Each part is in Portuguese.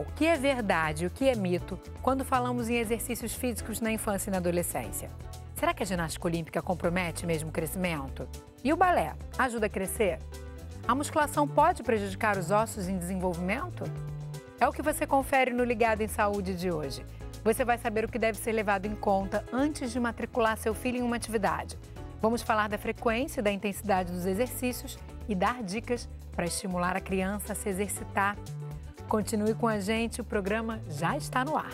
o que é verdade, e o que é mito, quando falamos em exercícios físicos na infância e na adolescência? Será que a ginástica olímpica compromete mesmo o crescimento? E o balé ajuda a crescer? A musculação pode prejudicar os ossos em desenvolvimento? É o que você confere no Ligado em Saúde de hoje. Você vai saber o que deve ser levado em conta antes de matricular seu filho em uma atividade. Vamos falar da frequência e da intensidade dos exercícios e dar dicas para estimular a criança a se exercitar Continue com a gente, o programa já está no ar.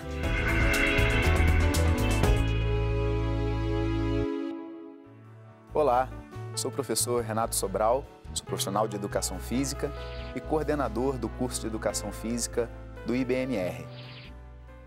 Olá, sou o professor Renato Sobral, sou profissional de educação física e coordenador do curso de educação física do IBMR.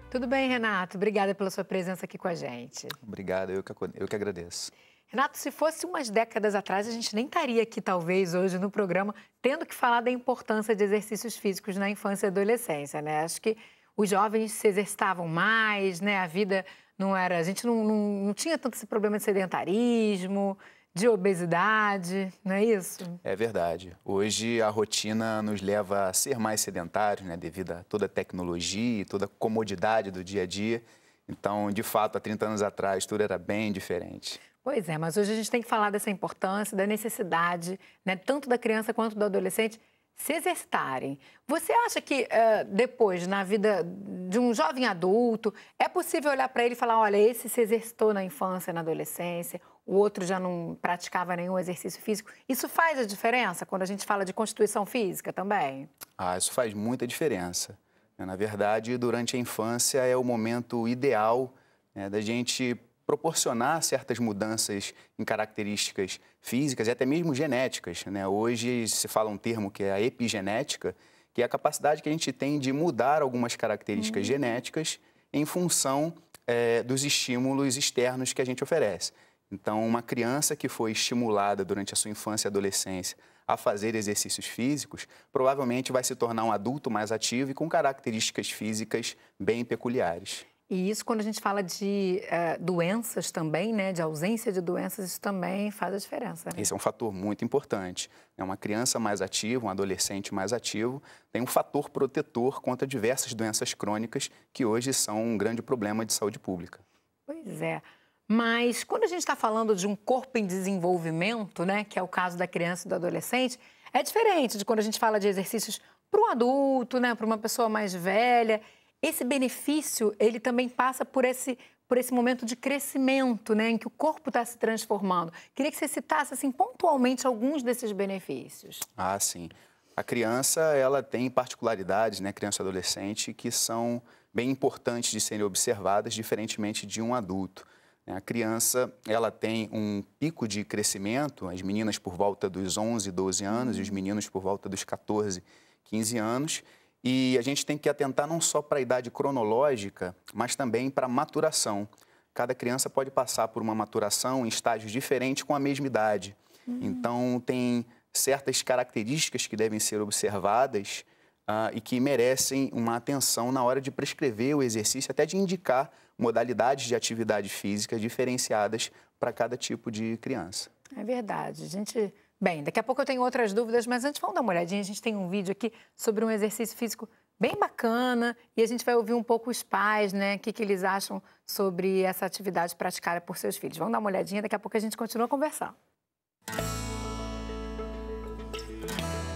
Tudo bem, Renato? Obrigada pela sua presença aqui com a gente. Obrigado, eu que, eu que agradeço. Renato, se fosse umas décadas atrás, a gente nem estaria aqui, talvez, hoje no programa, tendo que falar da importância de exercícios físicos na infância e adolescência, né? Acho que os jovens se exercitavam mais, né? A vida não era. A gente não, não, não tinha tanto esse problema de sedentarismo de obesidade, não é isso? É verdade. Hoje a rotina nos leva a ser mais sedentários, né, devido a toda a tecnologia e toda a comodidade do dia a dia. Então, de fato, há 30 anos atrás tudo era bem diferente. Pois é, mas hoje a gente tem que falar dessa importância, da necessidade, né, tanto da criança quanto do adolescente, se exercitarem. Você acha que uh, depois, na vida de um jovem adulto, é possível olhar para ele e falar: olha, esse se exercitou na infância, na adolescência, o outro já não praticava nenhum exercício físico? Isso faz a diferença quando a gente fala de constituição física também? Ah, isso faz muita diferença. Né? Na verdade, durante a infância é o momento ideal né, da gente proporcionar certas mudanças em características físicas e até mesmo genéticas. Né? Hoje se fala um termo que é a epigenética, que é a capacidade que a gente tem de mudar algumas características uhum. genéticas em função é, dos estímulos externos que a gente oferece. Então, uma criança que foi estimulada durante a sua infância e adolescência a fazer exercícios físicos, provavelmente vai se tornar um adulto mais ativo e com características físicas bem peculiares. E isso, quando a gente fala de uh, doenças também, né, de ausência de doenças, isso também faz a diferença. Né? Esse é um fator muito importante. é Uma criança mais ativa, um adolescente mais ativo, tem um fator protetor contra diversas doenças crônicas que hoje são um grande problema de saúde pública. Pois é. Mas quando a gente está falando de um corpo em desenvolvimento, né, que é o caso da criança e do adolescente, é diferente de quando a gente fala de exercícios para um adulto, né, para uma pessoa mais velha. Esse benefício, ele também passa por esse por esse momento de crescimento, né, em que o corpo está se transformando. Queria que você citasse assim pontualmente alguns desses benefícios. Ah, sim. A criança, ela tem particularidades, né, criança e adolescente, que são bem importantes de serem observadas, diferentemente de um adulto. A criança, ela tem um pico de crescimento, as meninas por volta dos 11, 12 anos e os uhum. meninos por volta dos 14, 15 anos, e a gente tem que atentar não só para a idade cronológica, mas também para a maturação. Cada criança pode passar por uma maturação em estágios diferentes com a mesma idade. Uhum. Então, tem certas características que devem ser observadas uh, e que merecem uma atenção na hora de prescrever o exercício, até de indicar modalidades de atividade física diferenciadas para cada tipo de criança. É verdade. A gente Bem, daqui a pouco eu tenho outras dúvidas, mas antes vamos dar uma olhadinha. A gente tem um vídeo aqui sobre um exercício físico bem bacana e a gente vai ouvir um pouco os pais, né? O que, que eles acham sobre essa atividade praticada por seus filhos. Vamos dar uma olhadinha, daqui a pouco a gente continua conversando.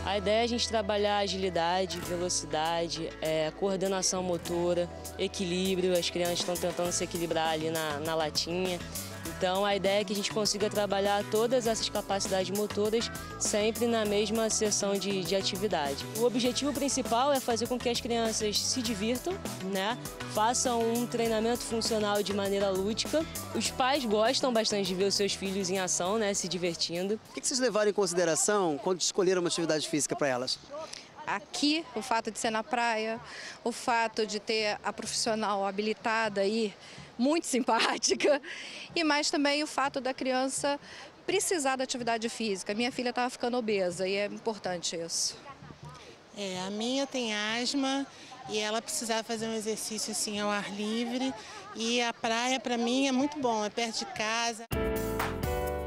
A ideia é a gente trabalhar agilidade, velocidade, é, coordenação motora, equilíbrio. As crianças estão tentando se equilibrar ali na, na latinha. Então a ideia é que a gente consiga trabalhar todas essas capacidades motoras sempre na mesma sessão de, de atividade. O objetivo principal é fazer com que as crianças se divirtam, né? façam um treinamento funcional de maneira lúdica. Os pais gostam bastante de ver os seus filhos em ação, né? se divertindo. O que vocês levaram em consideração quando escolheram uma atividade física para elas? aqui, o fato de ser na praia, o fato de ter a profissional habilitada aí muito simpática, e mais também o fato da criança precisar da atividade física. Minha filha estava ficando obesa e é importante isso. É, a minha tem asma e ela precisava fazer um exercício assim ao ar livre e a praia para mim é muito bom, é perto de casa.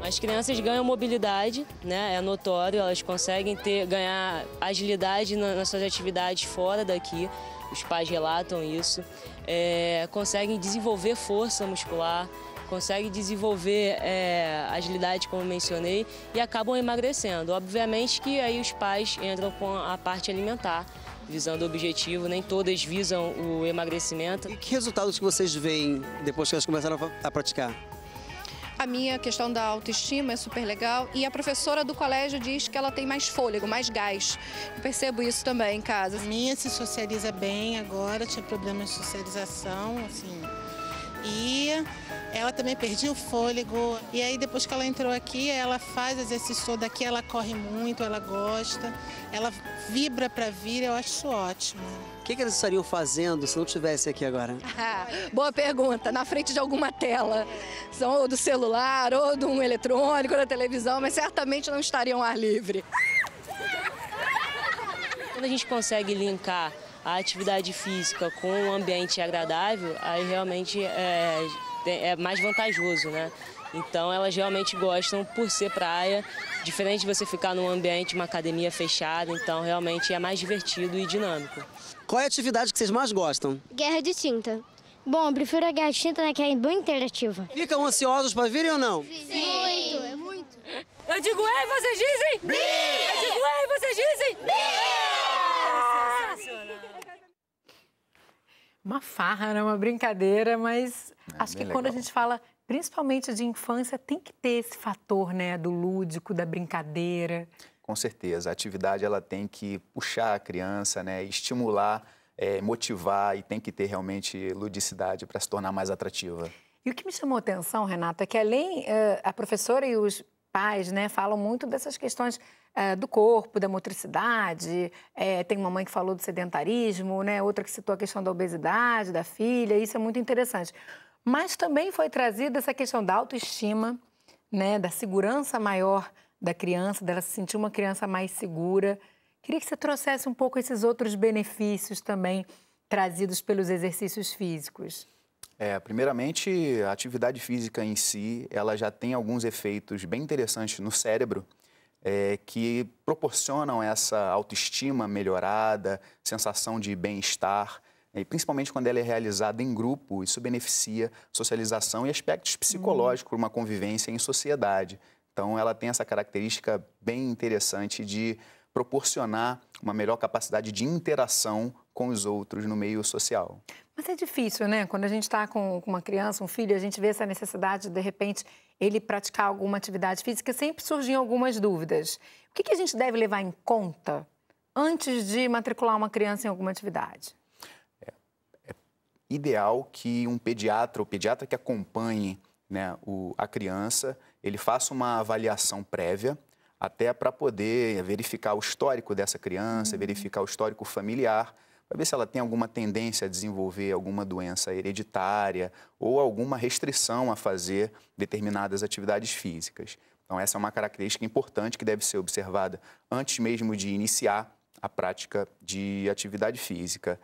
As crianças ganham mobilidade, né? é notório, elas conseguem ter, ganhar agilidade nas suas atividades fora daqui, os pais relatam isso, é, conseguem desenvolver força muscular, conseguem desenvolver é, agilidade, como mencionei, e acabam emagrecendo. Obviamente que aí os pais entram com a parte alimentar, visando o objetivo, nem todas visam o emagrecimento. E que resultados que vocês veem depois que elas começaram a praticar? A minha questão da autoestima é super legal e a professora do colégio diz que ela tem mais fôlego, mais gás. Eu percebo isso também em casa. A minha se socializa bem agora, tinha problemas de socialização, assim, e ela também perdia o fôlego. E aí depois que ela entrou aqui, ela faz exercício todo daqui, ela corre muito, ela gosta, ela vibra para vir, eu acho ótimo. O que, que eles estariam fazendo se não tivesse aqui agora? boa pergunta. Na frente de alguma tela, são ou do celular, ou de um eletrônico, da televisão, mas certamente não estariam ao ar livre. Quando a gente consegue linkar a atividade física com um ambiente agradável, aí realmente é, é mais vantajoso, né? Então elas realmente gostam por ser praia, diferente de você ficar num ambiente, uma academia fechada, então realmente é mais divertido e dinâmico. Qual é a atividade que vocês mais gostam? Guerra de tinta. Bom, eu prefiro a guerra de tinta, né, que é bem interativa. Ficam ansiosos para virem ou não? Sim. Muito, é muito. Eu digo e vocês dizem? Eu digo e vocês dizem? uma farra, né? uma brincadeira, mas é, acho que legal. quando a gente fala principalmente de infância, tem que ter esse fator né, do lúdico, da brincadeira. Com certeza. A atividade ela tem que puxar a criança, né, estimular, é, motivar e tem que ter realmente ludicidade para se tornar mais atrativa. E o que me chamou a atenção, Renata, é que além uh, a professora e os pais né, falam muito dessas questões é, do corpo, da motricidade. É, tem uma mãe que falou do sedentarismo, né? outra que citou a questão da obesidade da filha. Isso é muito interessante. Mas também foi trazida essa questão da autoestima, né? da segurança maior da criança, dela se sentir uma criança mais segura. Queria que você trouxesse um pouco esses outros benefícios também trazidos pelos exercícios físicos. É, primeiramente, a atividade física em si, ela já tem alguns efeitos bem interessantes no cérebro é, que proporcionam essa autoestima melhorada, sensação de bem-estar. Né? E principalmente quando ela é realizada em grupo, isso beneficia socialização e aspectos hum. psicológicos, uhum. uma convivência em sociedade. Então, ela tem essa característica bem interessante de proporcionar uma melhor capacidade de interação com os outros no meio social. Mas é difícil, né? Quando a gente está com uma criança, um filho, a gente vê essa necessidade de repente, ele praticar alguma atividade física, sempre surgiam algumas dúvidas. O que, que a gente deve levar em conta antes de matricular uma criança em alguma atividade? É, é ideal que um pediatra ou pediatra que acompanhe né, o, a criança, ele faça uma avaliação prévia, até para poder verificar o histórico dessa criança, uhum. verificar o histórico familiar, para ver se ela tem alguma tendência a desenvolver alguma doença hereditária ou alguma restrição a fazer determinadas atividades físicas. Então, essa é uma característica importante que deve ser observada antes mesmo de iniciar a prática de atividade física.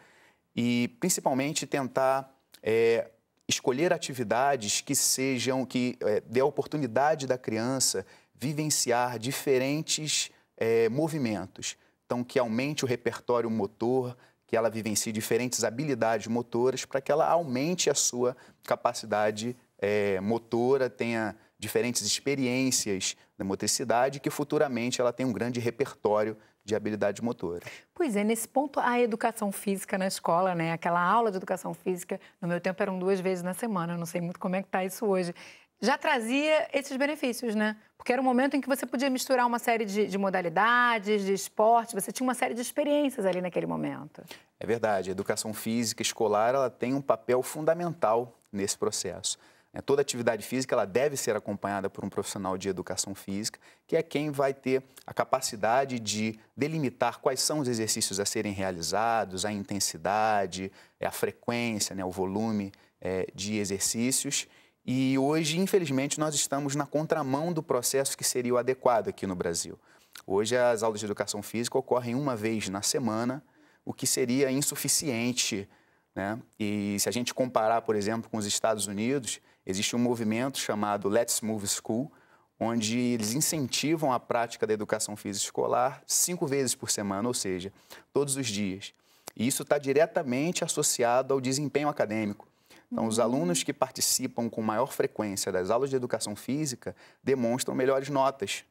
E, principalmente, tentar é, escolher atividades que sejam, que é, dê a oportunidade da criança vivenciar diferentes é, movimentos. Então, que aumente o repertório motor, que ela vivencie diferentes habilidades motoras para que ela aumente a sua capacidade é, motora, tenha diferentes experiências da motricidade que futuramente ela tenha um grande repertório de habilidade motora. Pois é, nesse ponto a educação física na escola, né, aquela aula de educação física, no meu tempo eram duas vezes na semana, eu não sei muito como é que está isso hoje, já trazia esses benefícios, né? Porque era um momento em que você podia misturar uma série de, de modalidades, de esporte, você tinha uma série de experiências ali naquele momento. É verdade. A educação física escolar ela tem um papel fundamental nesse processo. É, toda atividade física ela deve ser acompanhada por um profissional de educação física, que é quem vai ter a capacidade de delimitar quais são os exercícios a serem realizados, a intensidade, é, a frequência, né, o volume é, de exercícios e hoje, infelizmente, nós estamos na contramão do processo que seria o adequado aqui no Brasil. Hoje, as aulas de educação física ocorrem uma vez na semana, o que seria insuficiente. Né? E se a gente comparar, por exemplo, com os Estados Unidos, existe um movimento chamado Let's Move School, onde eles incentivam a prática da educação física escolar cinco vezes por semana, ou seja, todos os dias. E isso está diretamente associado ao desempenho acadêmico. Então, os alunos que participam com maior frequência das aulas de educação física demonstram melhores notas.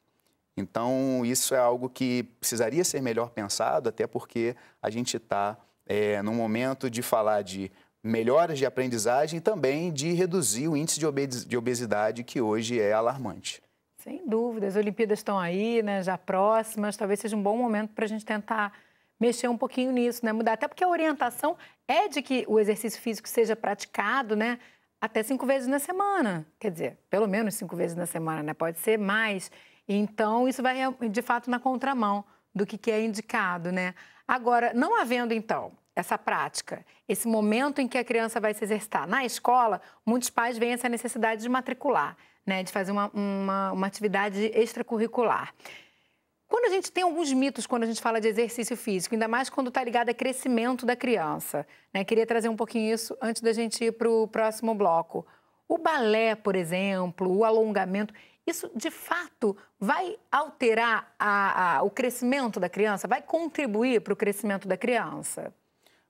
Então, isso é algo que precisaria ser melhor pensado, até porque a gente está é, num momento de falar de melhoras de aprendizagem e também de reduzir o índice de obesidade, que hoje é alarmante. Sem dúvida, as Olimpíadas estão aí, né, já próximas, talvez seja um bom momento para a gente tentar mexer um pouquinho nisso, né? Mudar. Até porque a orientação é de que o exercício físico seja praticado, né? Até cinco vezes na semana. Quer dizer, pelo menos cinco vezes na semana, né? Pode ser mais. Então, isso vai, de fato, na contramão do que, é indicado, né? Agora, não havendo, então, essa prática, esse momento em que a criança vai se exercitar na escola, muitos pais veem essa necessidade de matricular, né? De fazer uma, uma, uma atividade extracurricular. Quando a gente tem alguns mitos quando a gente fala de exercício físico, ainda mais quando está ligado a crescimento da criança. Né? Queria trazer um pouquinho isso antes da gente ir para o próximo bloco. O balé, por exemplo, o alongamento, isso de fato vai alterar a, a, o crescimento da criança? Vai contribuir para o crescimento da criança?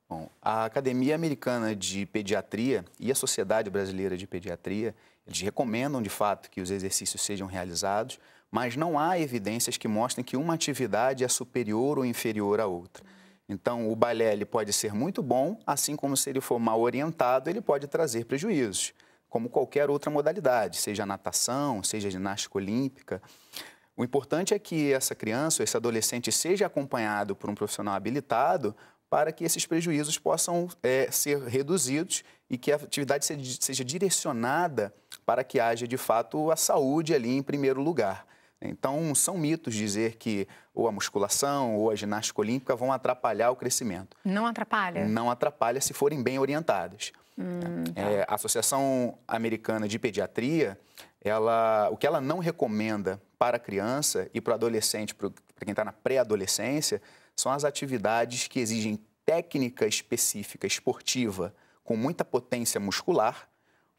Bom, a Academia Americana de Pediatria e a Sociedade Brasileira de Pediatria, eles recomendam de fato que os exercícios sejam realizados, mas não há evidências que mostrem que uma atividade é superior ou inferior à outra. Então, o balé ele pode ser muito bom, assim como se ele for mal orientado, ele pode trazer prejuízos, como qualquer outra modalidade, seja natação, seja ginástica olímpica. O importante é que essa criança, esse adolescente, seja acompanhado por um profissional habilitado para que esses prejuízos possam é, ser reduzidos e que a atividade seja direcionada para que haja de fato a saúde ali em primeiro lugar. Então, são mitos dizer que ou a musculação ou a ginástica olímpica vão atrapalhar o crescimento. Não atrapalha? Não atrapalha se forem bem orientadas. Hum, é, tá. é, a Associação Americana de Pediatria, ela, o que ela não recomenda para a criança e para o adolescente, para quem está na pré-adolescência, são as atividades que exigem técnica específica esportiva com muita potência muscular,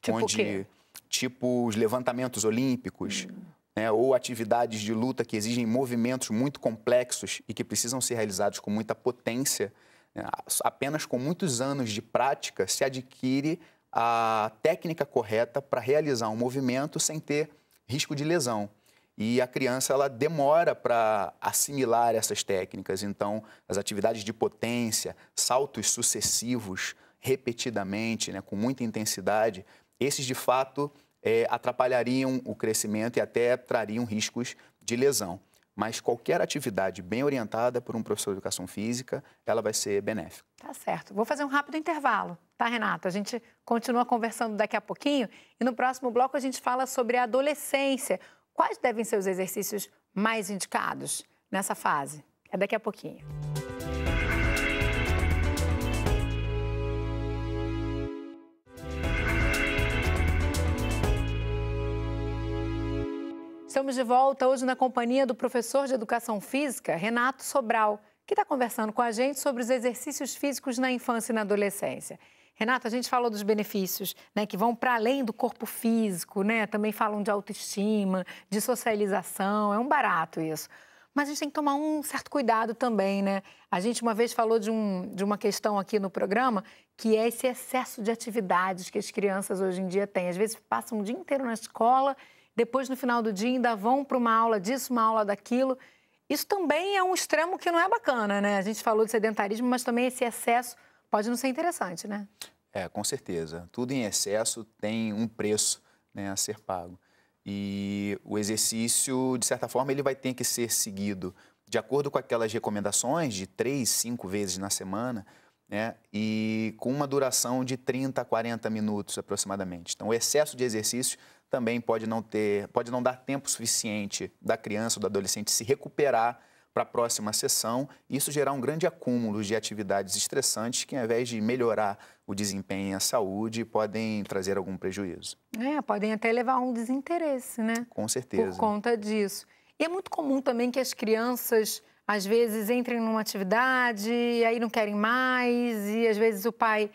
tipo onde tipo os levantamentos olímpicos, hum né, ou atividades de luta que exigem movimentos muito complexos e que precisam ser realizados com muita potência, né, apenas com muitos anos de prática se adquire a técnica correta para realizar um movimento sem ter risco de lesão. E a criança ela demora para assimilar essas técnicas. Então, as atividades de potência, saltos sucessivos, repetidamente, né, com muita intensidade, esses de fato é, atrapalhariam o crescimento e até trariam riscos de lesão. Mas qualquer atividade bem orientada por um professor de educação física, ela vai ser benéfica. Tá certo. Vou fazer um rápido intervalo, tá, Renato? A gente continua conversando daqui a pouquinho e no próximo bloco a gente fala sobre a adolescência. Quais devem ser os exercícios mais indicados nessa fase? É daqui a pouquinho. Estamos de volta hoje na companhia do professor de Educação Física, Renato Sobral, que está conversando com a gente sobre os exercícios físicos na infância e na adolescência. Renato, a gente falou dos benefícios, né, que vão para além do corpo físico, né? Também falam de autoestima, de socialização, é um barato isso. Mas a gente tem que tomar um certo cuidado também, né? A gente uma vez falou de, um, de uma questão aqui no programa, que é esse excesso de atividades que as crianças hoje em dia têm. Às vezes passam o dia inteiro na escola depois no final do dia ainda vão para uma aula disso, uma aula daquilo. Isso também é um extremo que não é bacana, né? A gente falou de sedentarismo, mas também esse excesso pode não ser interessante, né? É, com certeza. Tudo em excesso tem um preço né, a ser pago. E o exercício, de certa forma, ele vai ter que ser seguido de acordo com aquelas recomendações de três, cinco vezes na semana, né? E com uma duração de 30 a 40 minutos aproximadamente. Então, o excesso de exercício também pode não ter, pode não dar tempo suficiente da criança ou do adolescente se recuperar para a próxima sessão, isso gerar um grande acúmulo de atividades estressantes que, ao invés de melhorar o desempenho e a saúde, podem trazer algum prejuízo. É, podem até levar a um desinteresse, né? Com certeza. Por conta disso. E é muito comum também que as crianças, às vezes, entrem numa atividade e aí não querem mais, e às vezes o pai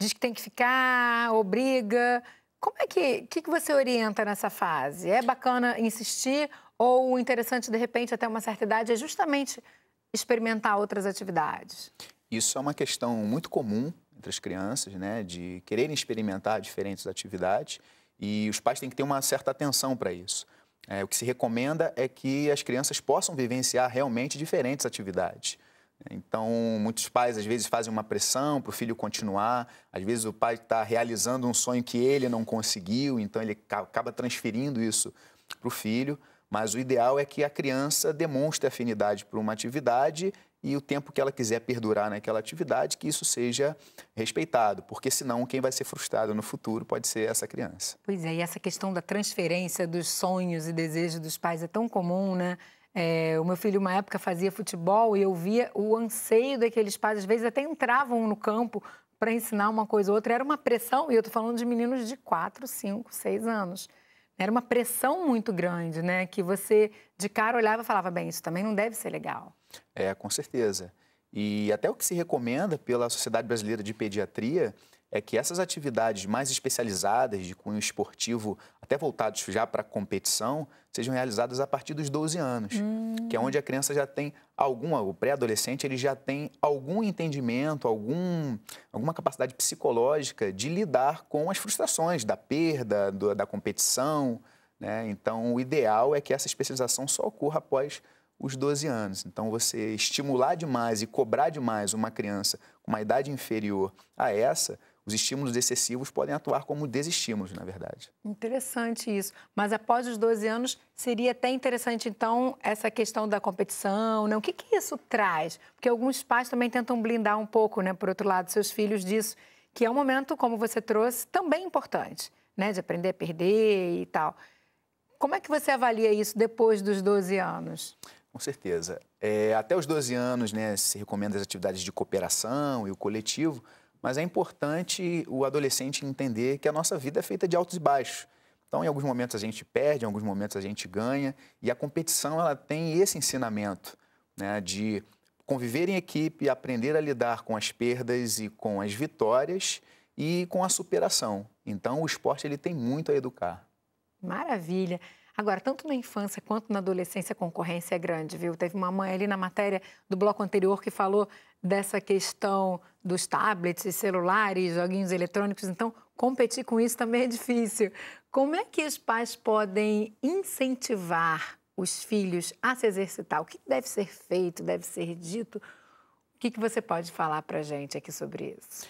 diz que tem que ficar, obriga. Como é que, que, que você orienta nessa fase? É bacana insistir ou o interessante, de repente, até uma certa idade, é justamente experimentar outras atividades? Isso é uma questão muito comum entre as crianças, né, de quererem experimentar diferentes atividades e os pais têm que ter uma certa atenção para isso. É, o que se recomenda é que as crianças possam vivenciar realmente diferentes atividades. Então, muitos pais às vezes fazem uma pressão para o filho continuar, às vezes o pai está realizando um sonho que ele não conseguiu, então ele acaba transferindo isso para o filho. Mas o ideal é que a criança demonstre afinidade por uma atividade e o tempo que ela quiser perdurar naquela atividade, que isso seja respeitado, porque senão quem vai ser frustrado no futuro pode ser essa criança. Pois é, e essa questão da transferência dos sonhos e desejos dos pais é tão comum, né? É, o meu filho, uma época, fazia futebol e eu via o anseio daqueles pais, às vezes até entravam no campo para ensinar uma coisa ou outra. Era uma pressão, e eu estou falando de meninos de 4, 5, 6 anos. Era uma pressão muito grande, né? Que você de cara olhava e falava, bem, isso também não deve ser legal. É, com certeza. E até o que se recomenda pela Sociedade Brasileira de Pediatria é que essas atividades mais especializadas, de cunho esportivo, até voltados já para competição, sejam realizadas a partir dos 12 anos, hum. que é onde a criança já tem algum, o pré-adolescente, ele já tem algum entendimento, algum, alguma capacidade psicológica de lidar com as frustrações da perda, do, da competição. Né? Então, o ideal é que essa especialização só ocorra após os 12 anos. Então, você estimular demais e cobrar demais uma criança com uma idade inferior a essa os estímulos excessivos podem atuar como desestímulos, na verdade. Interessante isso. Mas após os 12 anos, seria até interessante, então, essa questão da competição, né? O que, que isso traz? Porque alguns pais também tentam blindar um pouco, né, por outro lado, seus filhos disso, que é um momento, como você trouxe, também importante, né, de aprender a perder e tal. Como é que você avalia isso depois dos 12 anos? Com certeza. É, até os 12 anos, né, se recomenda as atividades de cooperação e o coletivo, mas é importante o adolescente entender que a nossa vida é feita de altos e baixos. Então, em alguns momentos a gente perde, em alguns momentos a gente ganha, e a competição ela tem esse ensinamento né, de conviver em equipe, aprender a lidar com as perdas e com as vitórias e com a superação. Então, o esporte ele tem muito a educar. Maravilha. Agora, tanto na infância quanto na adolescência, a concorrência é grande, viu? Teve uma mãe ali na matéria do bloco anterior que falou dessa questão dos tablets, celulares, joguinhos eletrônicos. Então, competir com isso também é difícil. Como é que os pais podem incentivar os filhos a se exercitar? O que deve ser feito, deve ser dito? O que, que você pode falar para a gente aqui sobre isso?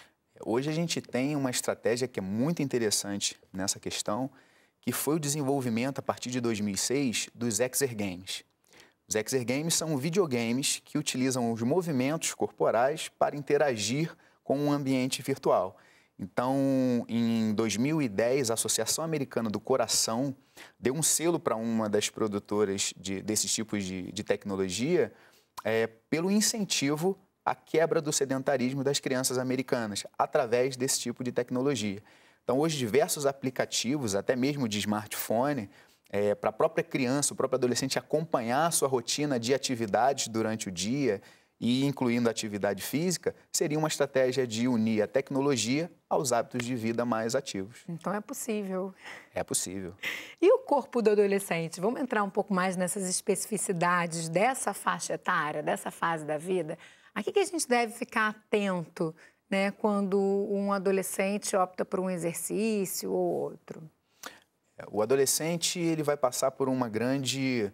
Hoje a gente tem uma estratégia que é muito interessante nessa questão, que foi o desenvolvimento, a partir de 2006, dos exergames. Os exergames são videogames que utilizam os movimentos corporais para interagir com o um ambiente virtual. Então, em 2010, a Associação Americana do Coração deu um selo para uma das produtoras de, desses tipos de, de tecnologia é, pelo incentivo à quebra do sedentarismo das crianças americanas através desse tipo de tecnologia. Então, hoje, diversos aplicativos, até mesmo de smartphone, é, para a própria criança, o próprio adolescente acompanhar a sua rotina de atividades durante o dia e incluindo a atividade física, seria uma estratégia de unir a tecnologia aos hábitos de vida mais ativos. Então é possível. É possível. E o corpo do adolescente? Vamos entrar um pouco mais nessas especificidades dessa faixa etária, dessa fase da vida? A que, que a gente deve ficar atento né, quando um adolescente opta por um exercício ou outro? É, o adolescente ele vai passar por uma grande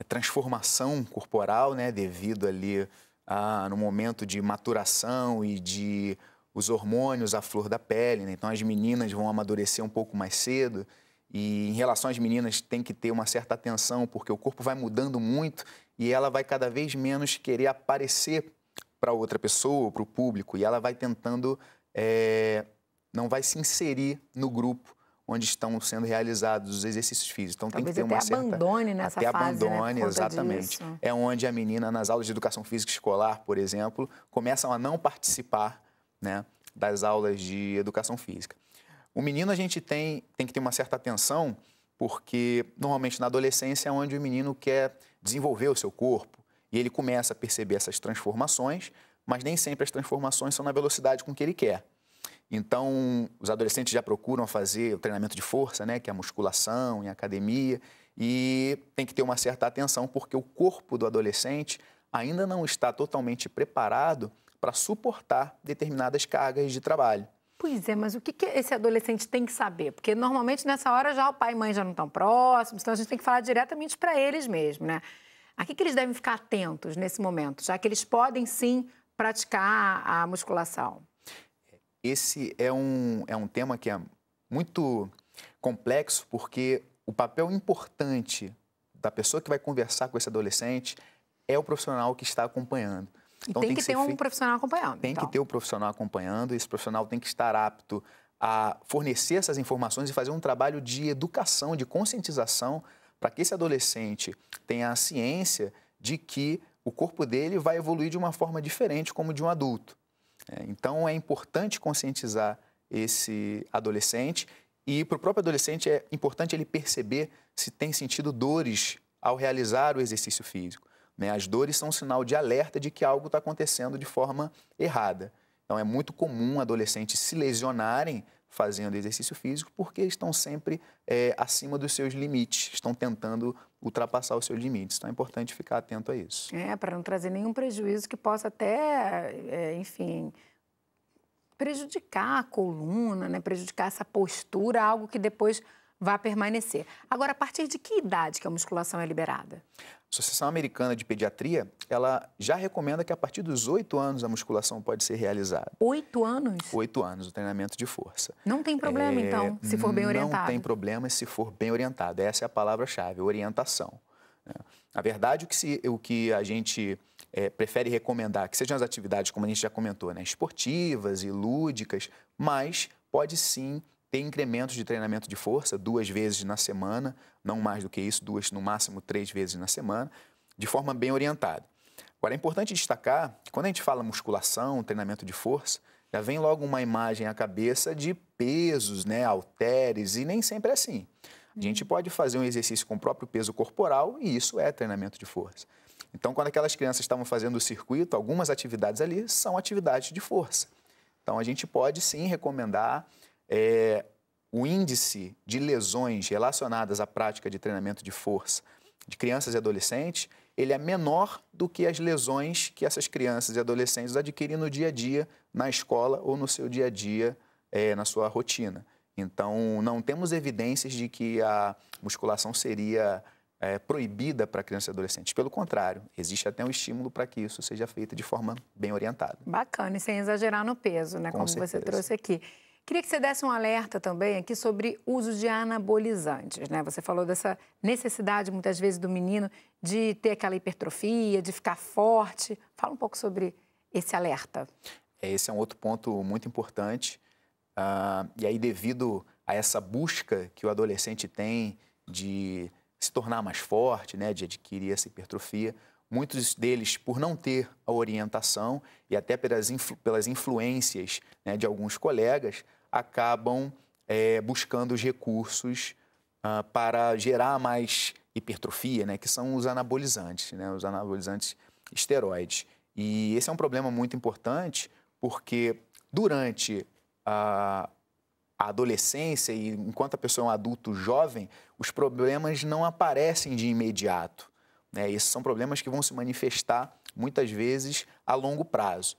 eh, transformação corporal, né, devido ali a, no momento de maturação e de os hormônios à flor da pele. Né? Então as meninas vão amadurecer um pouco mais cedo e em relação às meninas tem que ter uma certa atenção porque o corpo vai mudando muito e ela vai cada vez menos querer aparecer para outra pessoa para o público e ela vai tentando, é, não vai se inserir no grupo onde estão sendo realizados os exercícios físicos. Então Talvez tem que ter uma certa... abandone nessa né, até fase, né, abandone, né, exatamente. Disso. É onde a menina, nas aulas de educação física escolar, por exemplo, começam a não participar né, das aulas de educação física. O menino a gente tem, tem que ter uma certa atenção, porque normalmente na adolescência é onde o menino quer desenvolver o seu corpo, e ele começa a perceber essas transformações, mas nem sempre as transformações são na velocidade com que ele quer. Então, os adolescentes já procuram fazer o treinamento de força, né, que é a musculação em academia, e tem que ter uma certa atenção, porque o corpo do adolescente ainda não está totalmente preparado para suportar determinadas cargas de trabalho. Pois é, mas o que, que esse adolescente tem que saber? Porque normalmente nessa hora já o pai e mãe já não estão próximos, então a gente tem que falar diretamente para eles mesmo, né? A que, que eles devem ficar atentos nesse momento, já que eles podem sim praticar a musculação? Esse é um, é um tema que é muito complexo, porque o papel importante da pessoa que vai conversar com esse adolescente é o profissional que está acompanhando. Então, tem, tem, que, ter um profissional acompanhando. Tem então. que ter o um profissional acompanhando, esse profissional tem que estar apto a fornecer essas informações e fazer um trabalho de educação, de conscientização para que esse adolescente tenha a ciência de que o corpo dele vai evoluir de uma forma diferente como de um adulto. É, então é importante conscientizar esse adolescente e para o próprio adolescente é importante ele perceber se tem sentido dores ao realizar o exercício físico. Né? As dores são um sinal de alerta de que algo está acontecendo de forma errada. Então é muito comum adolescentes se lesionarem fazendo exercício físico porque estão sempre é, acima dos seus limites, estão tentando ultrapassar os seus limites. Então é importante ficar atento a isso. É, para não trazer nenhum prejuízo que possa até, é, enfim, prejudicar a coluna, né? prejudicar essa postura, algo que depois vá permanecer. Agora, a partir de que idade que a musculação é liberada? A Associação Americana de Pediatria, ela já recomenda que a partir dos oito anos a musculação pode ser realizada. Oito anos? Oito anos, o treinamento de força. Não tem problema, é... então, se for bem orientado? Não tem problema se for bem orientado. Essa é a palavra-chave, orientação. Né? Na verdade, o que, se, o que a gente é, prefere recomendar, que sejam as atividades, como a gente já comentou, né, esportivas e lúdicas, mas pode sim tem incrementos de treinamento de força duas vezes na semana, não mais do que isso, duas no máximo três vezes na semana, de forma bem orientada. Agora é importante destacar que quando a gente fala musculação, treinamento de força, já vem logo uma imagem à cabeça de pesos, né, halteres e nem sempre é assim. A gente uhum. pode fazer um exercício com o próprio peso corporal e isso é treinamento de força. Então, quando aquelas crianças estavam fazendo o circuito, algumas atividades ali são atividades de força. Então, a gente pode sim recomendar é, o índice de lesões relacionadas à prática de treinamento de força de crianças e adolescentes, ele é menor do que as lesões que essas crianças e adolescentes adquirem no dia a dia, na escola ou no seu dia a dia, é, na sua rotina. Então, não temos evidências de que a musculação seria é, proibida para crianças e adolescentes. Pelo contrário, existe até um estímulo para que isso seja feito de forma bem orientada. Bacana, e sem exagerar no peso, né? Com como certeza. você trouxe aqui. Queria que você desse um alerta também aqui sobre uso de anabolizantes, né? Você falou dessa necessidade, muitas vezes, do menino de ter aquela hipertrofia, de ficar forte. Fala um pouco sobre esse alerta. É, esse é um outro ponto muito importante. Uh, e aí, devido a essa busca que o adolescente tem de se tornar mais forte, né, de adquirir essa hipertrofia, muitos deles, por não ter a orientação e até pelas, influ pelas influências né, de alguns colegas, acabam é, buscando os recursos ah, para gerar mais hipertrofia, né, que são os anabolizantes, né, os anabolizantes esteroides. E esse é um problema muito importante porque durante a, a adolescência e enquanto a pessoa é um adulto jovem, os problemas não aparecem de imediato. Né? Esses são problemas que vão se manifestar muitas vezes a longo prazo.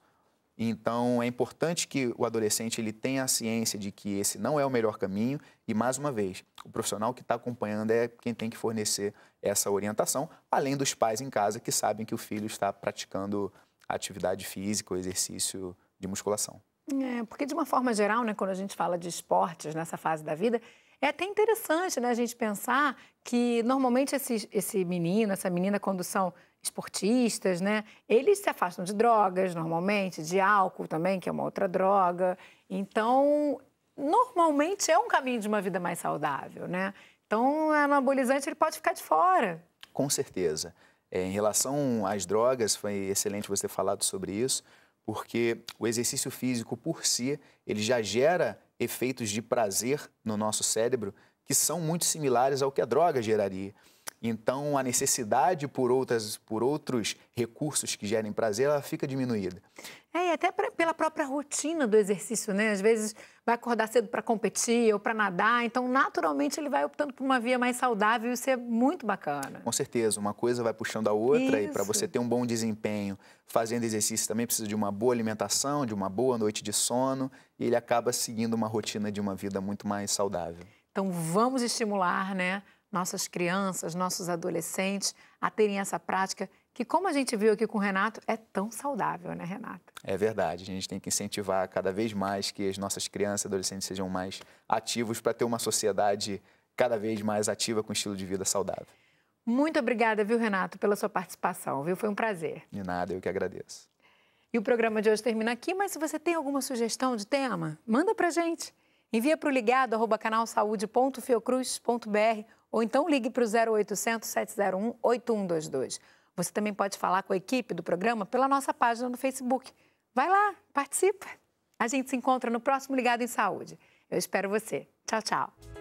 Então, é importante que o adolescente ele tenha a ciência de que esse não é o melhor caminho e, mais uma vez, o profissional que está acompanhando é quem tem que fornecer essa orientação, além dos pais em casa que sabem que o filho está praticando atividade física ou exercício de musculação. É, porque, de uma forma geral, né, quando a gente fala de esportes nessa fase da vida, é até interessante né, a gente pensar que normalmente esse, esse menino, essa menina, quando são esportistas, né, eles se afastam de drogas, normalmente, de álcool também, que é uma outra droga. Então, normalmente é um caminho de uma vida mais saudável, né? Então, o anabolizante ele pode ficar de fora. Com certeza. É, em relação às drogas, foi excelente você ter falado sobre isso, porque o exercício físico por si, ele já gera efeitos de prazer no nosso cérebro que são muito similares ao que a droga geraria. Então, a necessidade por, outras, por outros recursos que gerem prazer, ela fica diminuída. É, e até pra, pela própria rotina do exercício, né? Às vezes vai acordar cedo para competir ou para nadar, então naturalmente ele vai optando por uma via mais saudável e isso é muito bacana. Com certeza, uma coisa vai puxando a outra isso. e para você ter um bom desempenho fazendo exercício também precisa de uma boa alimentação, de uma boa noite de sono e ele acaba seguindo uma rotina de uma vida muito mais saudável. Então vamos estimular, né? nossas crianças, nossos adolescentes a terem essa prática que, como a gente viu aqui com o Renato, é tão saudável, né, Renato? É verdade. A gente tem que incentivar cada vez mais que as nossas crianças e adolescentes sejam mais ativos para ter uma sociedade cada vez mais ativa com estilo de vida saudável. Muito obrigada, viu, Renato, pela sua participação, viu? Foi um prazer. De nada, eu que agradeço. E o programa de hoje termina aqui, mas se você tem alguma sugestão de tema, manda pra gente. Envia para o ligado, arroba canalsaude.fiocruz.br ou então ligue para o 0800 701 8122. Você também pode falar com a equipe do programa pela nossa página no Facebook. Vai lá, participa. A gente se encontra no próximo Ligado em Saúde. Eu espero você. Tchau, tchau.